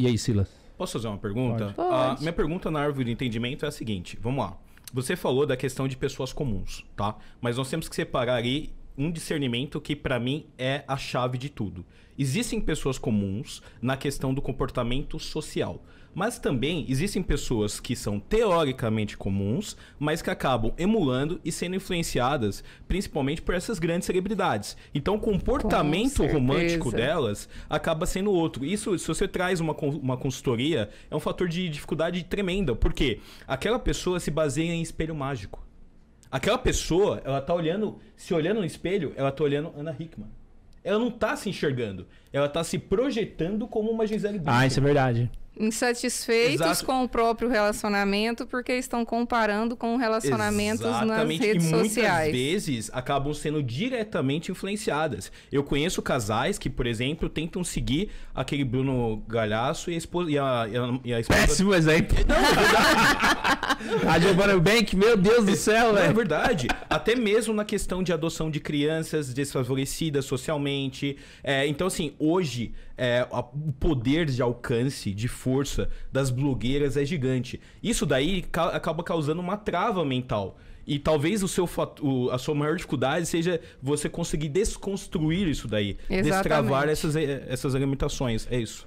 E aí, Silas? Posso fazer uma pergunta? Pode. A ah, minha pergunta na árvore de entendimento é a seguinte: vamos lá. Você falou da questão de pessoas comuns, tá? Mas nós temos que separar aí um discernimento que para mim é a chave de tudo. Existem pessoas comuns na questão do comportamento social, mas também existem pessoas que são teoricamente comuns, mas que acabam emulando e sendo influenciadas principalmente por essas grandes celebridades. Então o comportamento romântico delas acaba sendo outro. Isso, se você traz uma, uma consultoria, é um fator de dificuldade tremenda, porque aquela pessoa se baseia em espelho mágico. Aquela pessoa, ela tá olhando, se olhando no espelho, ela tá olhando Ana Hickman. Ela não tá se enxergando, ela tá se projetando como uma Gisele Bündchen. Ah, isso é verdade insatisfeitos Exato. com o próprio relacionamento porque estão comparando com relacionamentos Exatamente. nas redes e muitas sociais. vezes acabam sendo diretamente influenciadas. Eu conheço casais que, por exemplo, tentam seguir aquele Bruno Galhaço e a esposa. E a, e a esposa... Péssimo exemplo. É a Giovanna Bank, meu Deus do céu, Não, é verdade. Até mesmo na questão de adoção de crianças desfavorecidas socialmente. É, então, assim, hoje é, o poder de alcance de força das blogueiras é gigante. Isso daí ca acaba causando uma trava mental. E talvez o seu o, a sua maior dificuldade seja você conseguir desconstruir isso daí. Exatamente. Destravar essas, eh, essas alimentações. É isso.